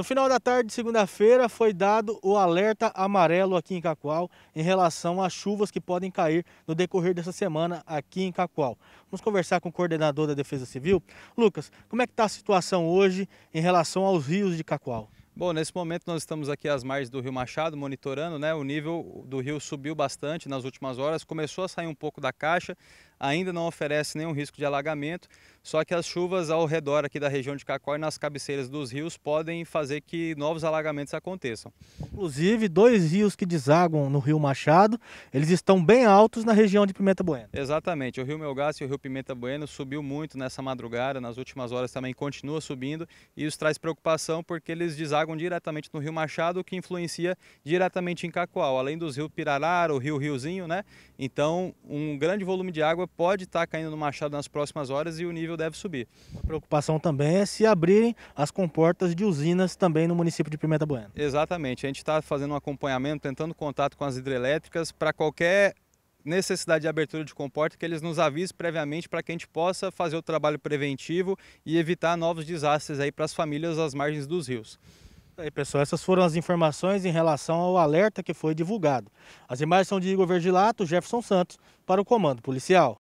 No final da tarde de segunda-feira foi dado o alerta amarelo aqui em Cacoal em relação às chuvas que podem cair no decorrer dessa semana aqui em Cacoal. Vamos conversar com o coordenador da Defesa Civil. Lucas, como é que está a situação hoje em relação aos rios de Cacoal? Bom, nesse momento nós estamos aqui às margens do Rio Machado, monitorando, né? O nível do rio subiu bastante nas últimas horas, começou a sair um pouco da caixa, ainda não oferece nenhum risco de alagamento, só que as chuvas ao redor aqui da região de Cacó e nas cabeceiras dos rios podem fazer que novos alagamentos aconteçam. Inclusive, dois rios que desaguam no Rio Machado, eles estão bem altos na região de Pimenta Bueno. Exatamente, o Rio Melgaço e o Rio Pimenta Bueno subiu muito nessa madrugada, nas últimas horas também continua subindo, e isso traz preocupação porque eles desaguam diretamente no Rio Machado, o que influencia diretamente em Cacoal, além dos rios Pirarara, o Rio Riozinho, né? Então, um grande volume de água pode estar tá caindo no Machado nas próximas horas e o nível deve subir. A preocupação também é se abrirem as comportas de usinas também no município de Pimenta Bueno. Exatamente, a gente está fazendo um acompanhamento, tentando contato com as hidrelétricas para qualquer necessidade de abertura de comporta que eles nos avisem previamente para que a gente possa fazer o trabalho preventivo e evitar novos desastres aí para as famílias às margens dos rios aí, é, pessoal. Essas foram as informações em relação ao alerta que foi divulgado. As imagens são de Igor Vergilato, Jefferson Santos, para o Comando Policial.